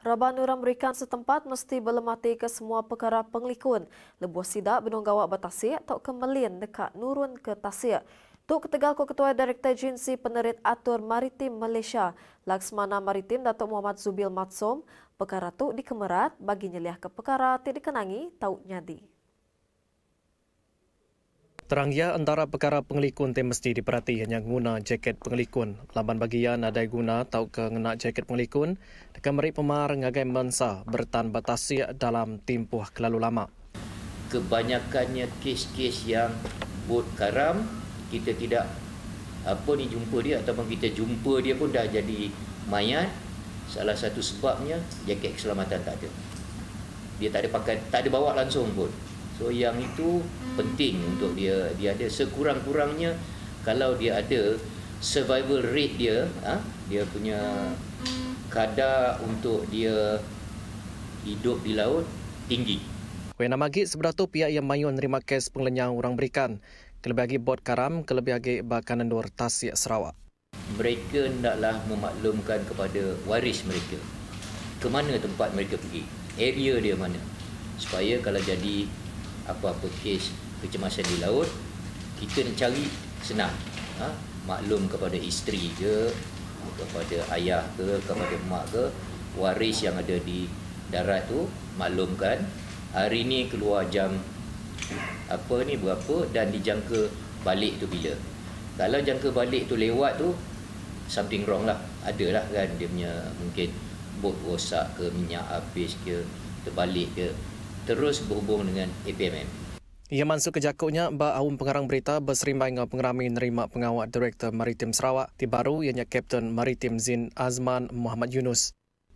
Raban Nuram Rikan setempat mesti berlemati ke semua perkara penglikun. Lebuh sidak benung gawak batasik atau kemelin dekat nurun ke tasik. Tuk Ketegal ku Ketua Direktur Jinsi Penerit Atur Maritim Malaysia, Laksmana Maritim Datuk Muhammad Zubil Matsum, perkara tu dikemerat bagi nyeliah ke perkara tidak dikenangi tau nyadi. Terang ya antara perkara pengelikun te mesti diperhati hanya guna jaket pengelikun. Laban bagian ada guna tau ke ngena jaket pengelikun. Dekan merik pemar ngagai mensa bertan batasi dalam timpuh kelalu lama. Kebanyakannya kes-kes yang bot karam kita tidak apa ni jumpa dia ataupun kita jumpa dia pun dah jadi mayat. Salah satu sebabnya jaket keselamatan tak ada. Dia tak ada pakai, tak ada bawa langsung pun. So yang itu penting untuk dia dia ada sekurang-kurangnya kalau dia ada survival rate dia, ha? dia punya kadar untuk dia hidup di laut tinggi. Kuih Magit gig tu pihak yang mayu terima kes penglenyang orang berikan. Kelebih lagi bot karam, kelebih lagi bahkan dor tasik Sarawak. Mereka hendaklah memaklumkan kepada waris mereka. Ke mana tempat mereka pergi? Area dia mana? Supaya kalau jadi apa-apa kes kecemasan di laut kita nak cari senang ha? maklum kepada isteri ke kepada ayah ke kepada mak ke waris yang ada di darat tu maklumkan hari ni keluar jam apa ni berapa dan dijangka balik tu bila kalau jangka balik tu lewat tu something wrong lah ada lah kan dia punya mungkin bot rosak ke minyak habis ke terbalik ke terus berhubung dengan APMM. Ia masuk ke jakutnya bah awam pengarang berita berserimbang dengan pengerami nerima pengawal Direktur Maritim Sarawak di baru ianya Kapten Maritim Zin Azman Muhammad Yunus.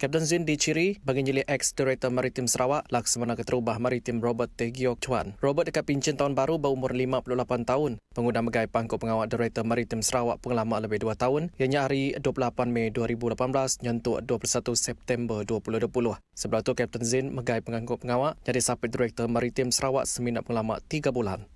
Kapten Zin diciri bagi jeli ex-director Maritim Sarawak Laksamana Keterubah Maritim Robert T. Giyok Chuan. Robert dekat pincin tahun baru berumur 58 tahun. Pengguna megai pangkuk pengawal director Maritim Sarawak pengalaman lebih 2 tahun. yang nyari 28 Mei 2018 nyentuh 21 September 2020. Sebelum itu, Kapten Zin megai pengangkut pengawal jadi sapit director Maritim Sarawak seminat pengalaman 3 bulan.